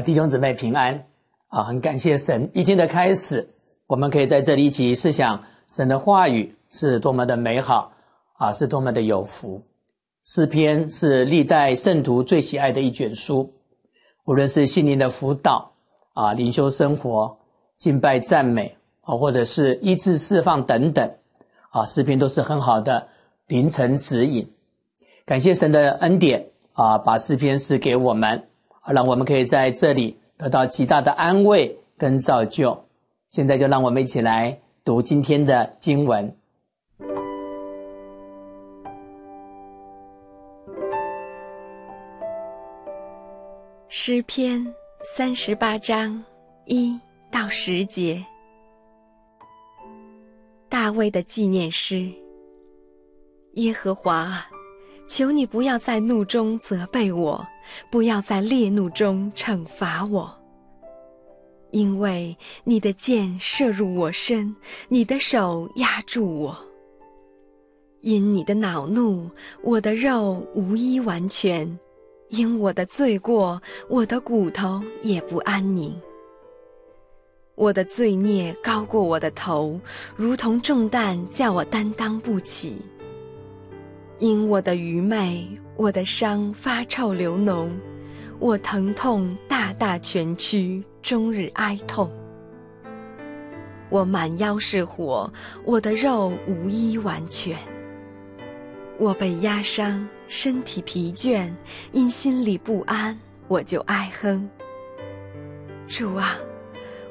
弟兄姊妹平安，啊，很感谢神一天的开始，我们可以在这里一起思想神的话语是多么的美好啊，是多么的有福。诗篇是历代圣徒最喜爱的一卷书，无论是心灵的辅导啊、灵修生活、敬拜赞美啊，或者是医治释放等等啊，诗篇都是很好的凌晨指引。感谢神的恩典啊，把诗篇赐给我们。好，让我们可以在这里得到极大的安慰跟造就。现在就让我们一起来读今天的经文，《诗篇》三十八章一到十节，大卫的纪念诗，耶和华。求你不要在怒中责备我，不要在烈怒中惩罚我。因为你的箭射入我身，你的手压住我。因你的恼怒，我的肉无一完全；因我的罪过，我的骨头也不安宁。我的罪孽高过我的头，如同重担，叫我担当不起。因我的愚昧，我的伤发臭流脓，我疼痛大大蜷曲，终日哀痛。我满腰是火，我的肉无一完全。我被压伤，身体疲倦，因心里不安，我就哀哼。主啊，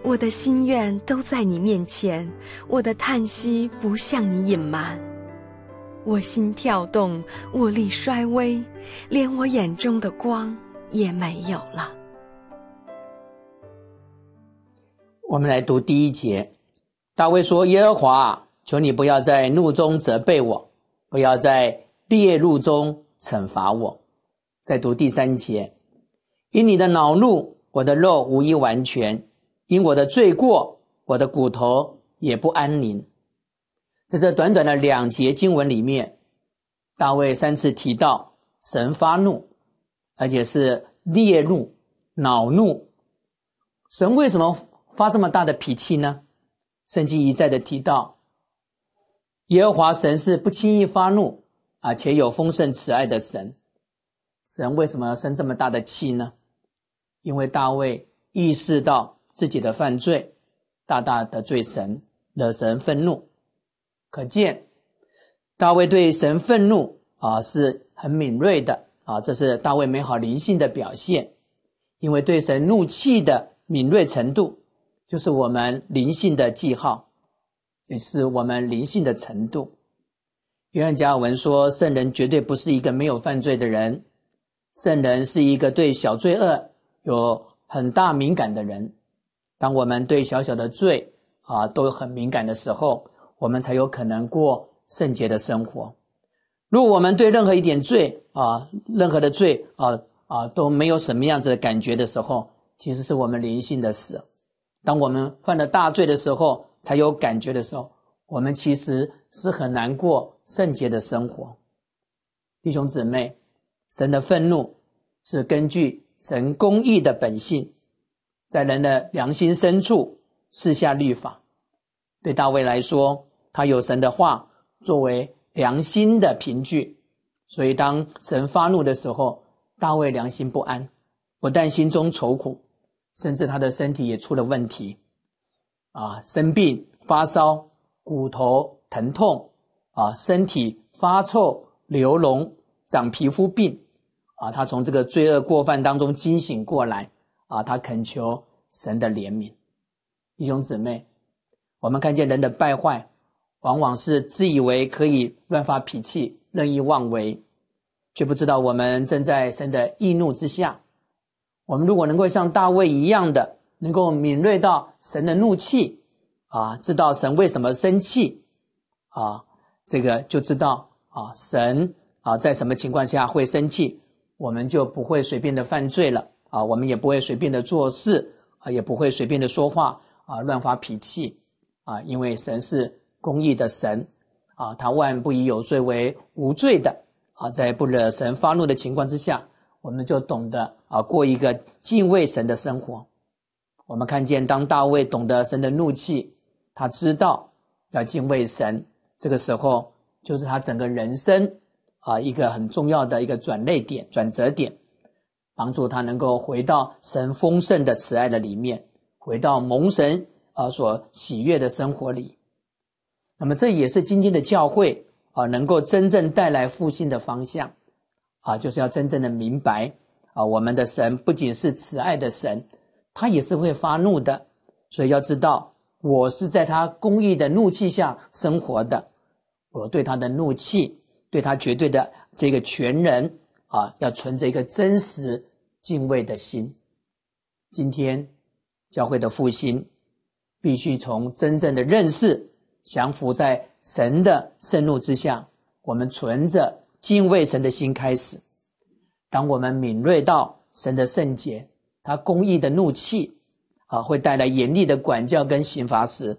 我的心愿都在你面前，我的叹息不向你隐瞒。我心跳动，我力衰微，连我眼中的光也没有了。我们来读第一节，大卫说：“耶和华，求你不要在怒中责备我，不要在烈怒中惩罚我。”再读第三节，因你的恼怒，我的肉无一完全；因我的罪过，我的骨头也不安宁。在这短短的两节经文里面，大卫三次提到神发怒，而且是烈怒、恼怒。神为什么发这么大的脾气呢？圣经一再的提到，耶和华神是不轻易发怒，而且有丰盛慈爱的神。神为什么要生这么大的气呢？因为大卫意识到自己的犯罪，大大的罪神，惹神愤怒。可见，大卫对神愤怒啊是很敏锐的啊，这是大卫美好灵性的表现。因为对神怒气的敏锐程度，就是我们灵性的记号，也是我们灵性的程度。约翰加尔文说，圣人绝对不是一个没有犯罪的人，圣人是一个对小罪恶有很大敏感的人。当我们对小小的罪啊都很敏感的时候。我们才有可能过圣洁的生活。如果我们对任何一点罪啊，任何的罪啊啊都没有什么样子的感觉的时候，其实是我们灵性的死。当我们犯了大罪的时候，才有感觉的时候，我们其实是很难过圣洁的生活。弟兄姊妹，神的愤怒是根据神公义的本性，在人的良心深处施下律法。对大卫来说。他有神的话作为良心的凭据，所以当神发怒的时候，大卫良心不安，不但心中愁苦，甚至他的身体也出了问题，啊，生病发烧，骨头疼痛，啊，身体发臭流脓，长皮肤病，啊，他从这个罪恶过犯当中惊醒过来，啊，他恳求神的怜悯。弟兄姊妹，我们看见人的败坏。往往是自以为可以乱发脾气、任意妄为，却不知道我们正在神的意怒之下。我们如果能够像大卫一样的，能够敏锐到神的怒气，啊，知道神为什么生气，啊，这个就知道啊，神啊在什么情况下会生气，我们就不会随便的犯罪了，啊，我们也不会随便的做事，啊，也不会随便的说话，啊，乱发脾气，啊，因为神是。公义的神，啊，他万不以有罪为无罪的，啊，在不惹神发怒的情况之下，我们就懂得啊，过一个敬畏神的生活。我们看见，当大卫懂得神的怒气，他知道要敬畏神，这个时候就是他整个人生啊一个很重要的一个转类点、转折点，帮助他能够回到神丰盛的慈爱的里面，回到蒙神啊所喜悦的生活里。那么这也是今天的教会啊，能够真正带来复兴的方向啊，就是要真正的明白啊，我们的神不仅是慈爱的神，他也是会发怒的，所以要知道我是在他公义的怒气下生活的，我对他的怒气，对他绝对的这个权人啊，要存着一个真实敬畏的心。今天教会的复兴必须从真正的认识。降服在神的圣怒之下，我们存着敬畏神的心开始。当我们敏锐到神的圣洁、他公义的怒气啊，会带来严厉的管教跟刑罚时，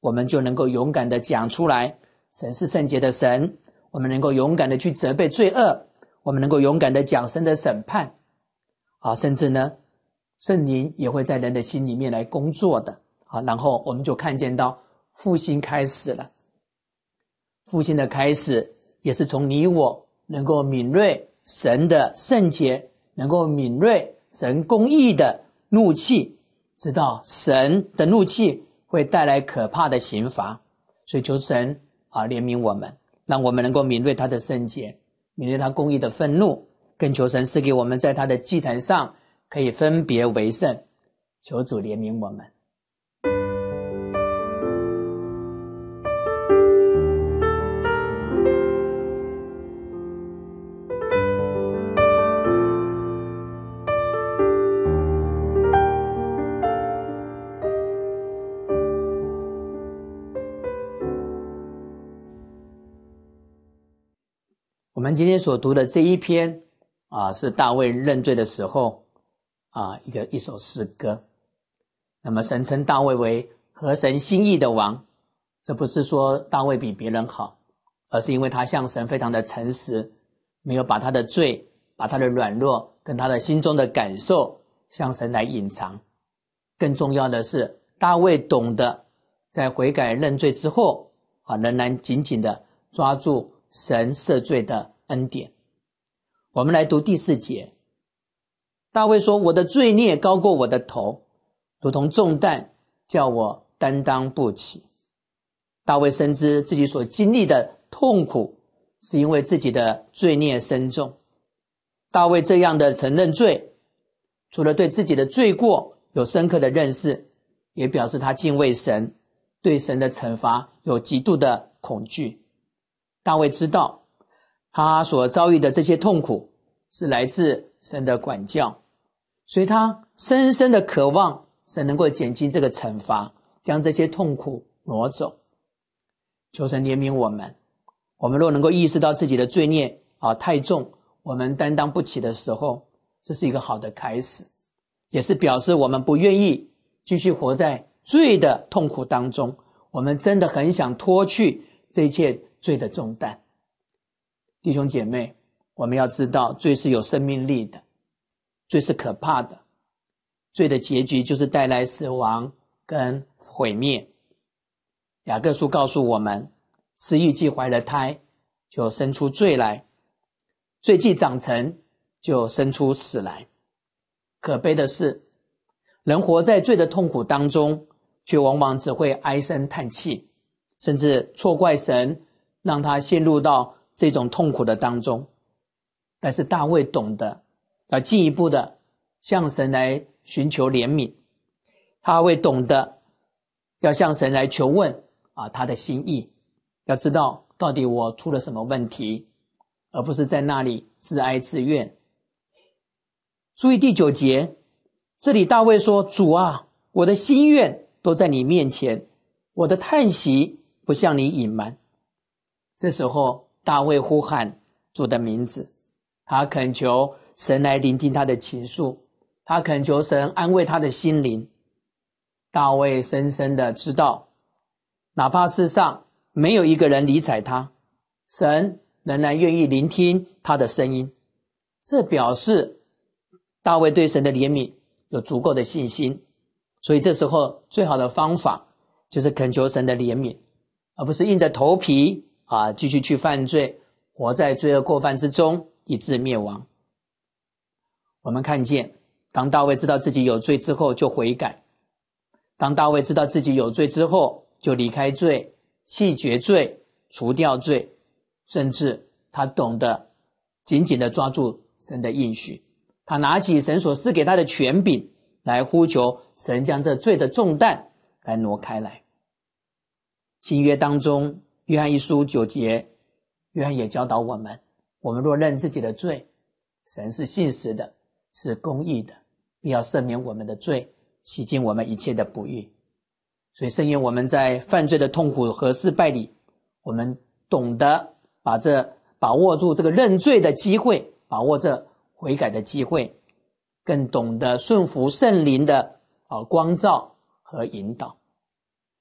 我们就能够勇敢的讲出来：神是圣洁的神。我们能够勇敢的去责备罪恶，我们能够勇敢的讲神的审判啊，甚至呢，圣灵也会在人的心里面来工作的啊。然后我们就看见到。复兴开始了。复兴的开始，也是从你我能够敏锐神的圣洁，能够敏锐神公义的怒气，知道神的怒气会带来可怕的刑罚，所以求神啊怜悯我们，让我们能够敏锐他的圣洁，敏锐他公义的愤怒，更求神赐给我们，在他的祭坛上可以分别为圣，求主怜悯我们。我们今天所读的这一篇啊，是大卫认罪的时候啊，一个一首诗歌。那么，神称大卫为合神心意的王，这不是说大卫比别人好，而是因为他向神非常的诚实，没有把他的罪、把他的软弱跟他的心中的感受向神来隐藏。更重要的是，大卫懂得在悔改认罪之后啊，仍然紧紧的抓住。神赦罪的恩典，我们来读第四节。大卫说：“我的罪孽高过我的头，如同重担，叫我担当不起。”大卫深知自己所经历的痛苦，是因为自己的罪孽深重。大卫这样的承认罪，除了对自己的罪过有深刻的认识，也表示他敬畏神，对神的惩罚有极度的恐惧。大卫知道，他所遭遇的这些痛苦是来自神的管教，所以他深深的渴望神能够减轻这个惩罚，将这些痛苦挪走。求神怜悯我们。我们若能够意识到自己的罪孽啊太重，我们担当不起的时候，这是一个好的开始，也是表示我们不愿意继续活在罪的痛苦当中。我们真的很想脱去这一切。罪的重担，弟兄姐妹，我们要知道，罪是有生命力的，罪是可怕的，罪的结局就是带来死亡跟毁灭。雅各书告诉我们：私欲既怀了胎，就生出罪来；罪既长成，就生出死来。可悲的是，人活在罪的痛苦当中，却往往只会唉声叹气，甚至错怪神。让他陷入到这种痛苦的当中，但是大卫懂得要进一步的向神来寻求怜悯，他会懂得要向神来求问啊他的心意，要知道到底我出了什么问题，而不是在那里自哀自怨。注意第九节，这里大卫说：“主啊，我的心愿都在你面前，我的叹息不向你隐瞒。”这时候，大卫呼喊主的名字，他恳求神来聆听他的情诉，他恳求神安慰他的心灵。大卫深深的知道，哪怕世上没有一个人理睬他，神仍然愿意聆听他的声音。这表示大卫对神的怜悯有足够的信心，所以这时候最好的方法就是恳求神的怜悯，而不是硬着头皮。啊，继续去犯罪，活在罪恶过犯之中，以致灭亡。我们看见，当大卫知道自己有罪之后就悔改；当大卫知道自己有罪之后，就离开罪，弃绝罪，除掉罪，甚至他懂得紧紧的抓住神的应许。他拿起神所赐给他的权柄来呼求神，将这罪的重担来挪开来。新约当中。约翰一书九节，约翰也教导我们：，我们若认自己的罪，神是信实的，是公义的，必要赦免我们的罪，洗净我们一切的不义。所以，深愿我们在犯罪的痛苦和失败里，我们懂得把这把握住这个认罪的机会，把握这悔改的机会，更懂得顺服圣灵的啊光照和引导。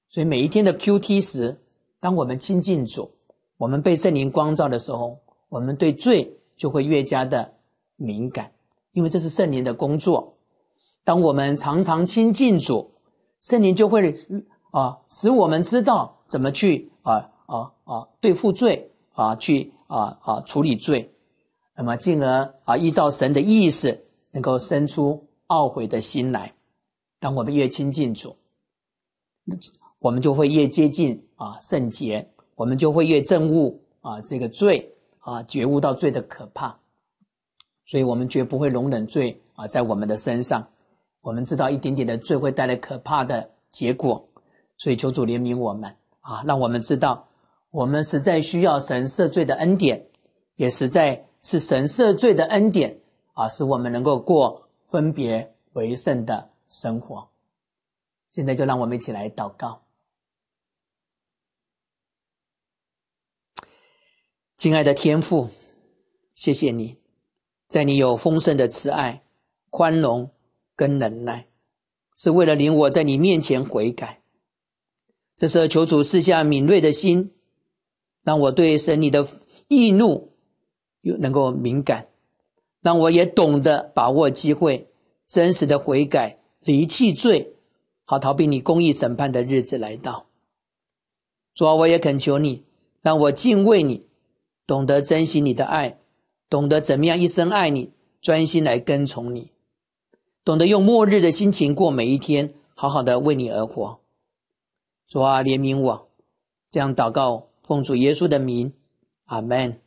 所以，每一天的 Q T 时。当我们亲近主，我们被圣灵光照的时候，我们对罪就会越加的敏感，因为这是圣灵的工作。当我们常常亲近主，圣灵就会啊，使我们知道怎么去啊啊啊对付罪啊，去啊啊处理罪，那么进而啊依照神的意思，能够生出懊悔的心来。当我们越亲近主，那这。我们就会越接近啊圣洁，我们就会越憎恶啊这个罪啊觉悟到罪的可怕，所以我们绝不会容忍罪啊在我们的身上。我们知道一点点的罪会带来可怕的结果，所以求主怜悯我们啊，让我们知道我们实在需要神赦罪的恩典，也实在是神赦罪的恩典啊，使我们能够过分别为圣的生活。现在就让我们一起来祷告。亲爱的天父，谢谢你，在你有丰盛的慈爱、宽容跟忍耐，是为了领我在你面前悔改。这时候求主赐下敏锐的心，让我对神你的易怒又能够敏感，让我也懂得把握机会，真实的悔改、离弃罪，好逃避你公义审判的日子来到。主啊，我也恳求你，让我敬畏你。懂得珍惜你的爱，懂得怎么样一生爱你，专心来跟从你，懂得用末日的心情过每一天，好好的为你而活。主啊，怜悯我，这样祷告，奉主耶稣的名，阿门。